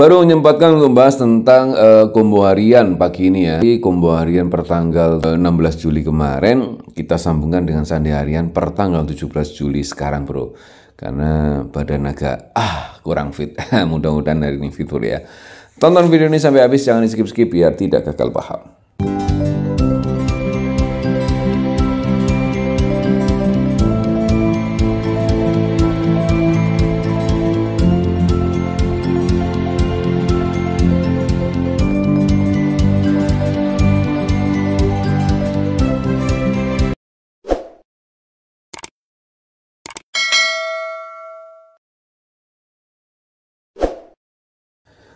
Baru menyempatkan untuk membahas tentang uh, kombo harian pagi ini ya. Di kombo harian per tanggal 16 eh, Juli kemarin kita sambungkan dengan sandi harian per 17 Juli sekarang, Bro. Karena badan agak ah kurang fit. Mudah-mudahan hari ini fitur ya. Tonton video ini sampai habis jangan di skip-skip biar tidak gagal paham.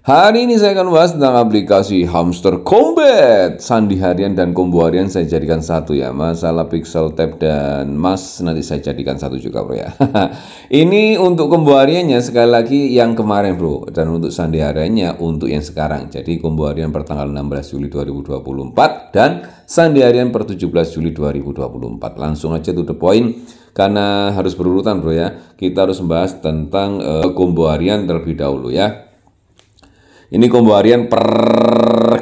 Hari ini saya akan bahas tentang aplikasi Hamster Combat Sandi harian dan combo harian saya jadikan satu ya Masalah pixel tab dan mas nanti saya jadikan satu juga bro ya Ini untuk combo hariannya sekali lagi yang kemarin bro Dan untuk sandi hariannya untuk yang sekarang Jadi combo harian per tanggal 16 Juli 2024 Dan sandi harian per 17 Juli 2024 Langsung aja to the point karena harus berurutan bro ya Kita harus membahas tentang uh, eh, combo harian terlebih dahulu ya ini combo harian per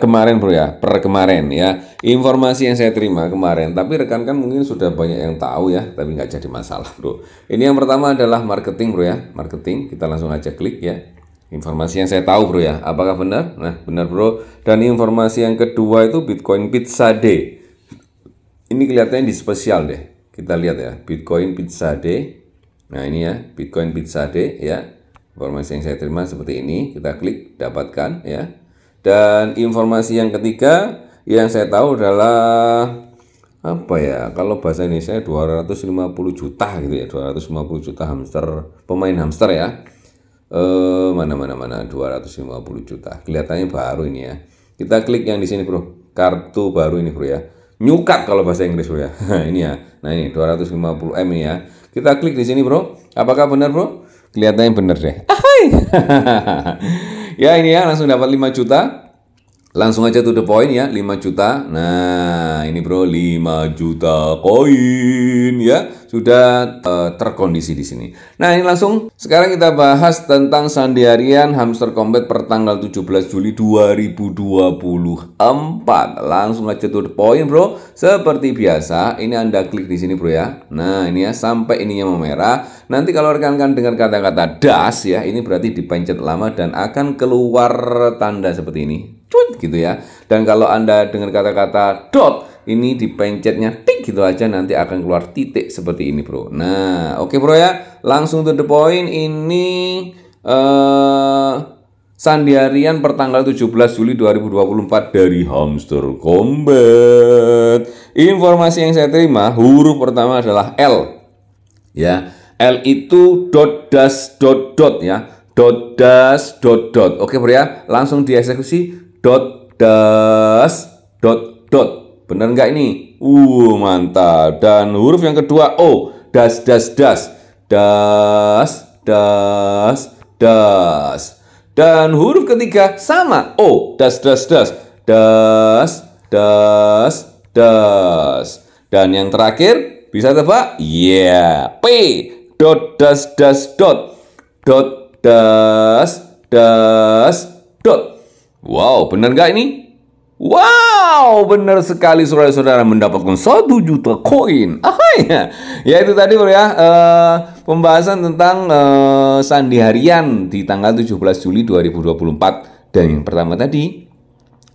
kemarin bro ya, per kemarin ya. Informasi yang saya terima kemarin, tapi rekan kan mungkin sudah banyak yang tahu ya, tapi nggak jadi masalah bro. Ini yang pertama adalah marketing bro ya, marketing. Kita langsung aja klik ya. Informasi yang saya tahu bro ya, apakah benar? Nah benar bro. Dan informasi yang kedua itu Bitcoin Pizza Day. Ini kelihatannya di spesial deh. Kita lihat ya, Bitcoin Pizza Day. Nah ini ya, Bitcoin Pizza Day ya Informasi yang saya terima seperti ini, kita klik dapatkan ya. Dan informasi yang ketiga yang saya tahu adalah apa ya kalau bahasa Indonesia 250 juta gitu ya 250 juta hamster pemain hamster ya eh mana mana mana 250 juta kelihatannya baru ini ya kita klik yang di sini bro kartu baru ini bro ya nyukat kalau bahasa Inggris bro ya ini ya nah ini 250 m ya kita klik di sini bro apakah benar bro Kelihatannya bener deh. Ahai. ya ini ya langsung dapat 5 juta. Langsung aja to the point ya, 5 juta. Nah, ini bro 5 juta koin ya sudah uh, terkondisi di sini. Nah, ini langsung sekarang kita bahas tentang sandi harian hamster combat per tanggal 17 Juli 2024. Langsung aja to the point, Bro. Seperti biasa, ini Anda klik di sini, Bro ya. Nah, ini ya sampai ininya memerah. Nanti kalau rekan-rekan dengan kata-kata das ya, ini berarti dipencet lama dan akan keluar tanda seperti ini. Cuit gitu ya. Dan kalau Anda dengan kata-kata dot ini dipencetnya tik gitu aja nanti akan keluar titik seperti ini bro nah oke okay, bro ya langsung to the point ini uh, eh, Sandiarian pertanggal 17 Juli 2024 dari Hamster Combat. Informasi yang saya terima, huruf pertama adalah L. Ya, L itu dot das dot dot ya. Dot das dot dot. Oke, Bro ya. Langsung dieksekusi dot das dot dot. Benar nggak ini? Uh, mantap. Dan huruf yang kedua O. Das, das, das. Das, das, das. Dan huruf ketiga sama. O. Das, das, das. Das, das, das. Dan yang terakhir, bisa tebak? Yeah. P. Dot, das, das, dot. Dot, das, das, dot. Wow, benar nggak ini? Wow, benar sekali saudara-saudara mendapatkan satu juta koin. Ah, ya. ya itu tadi bro ya uh, pembahasan tentang uh, sandi harian di tanggal 17 Juli 2024 dan yang pertama tadi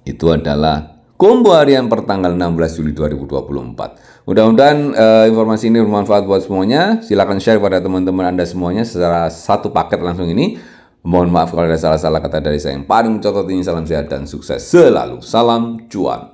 itu adalah Kombo harian pertanggal 16 Juli 2024. Mudah-mudahan uh, informasi ini bermanfaat buat semuanya. Silahkan share pada teman-teman Anda semuanya secara satu paket langsung ini Mohon maaf kalau ada salah-salah kata dari saya yang paling cocok ini. Salam sehat dan sukses selalu. Salam cuan.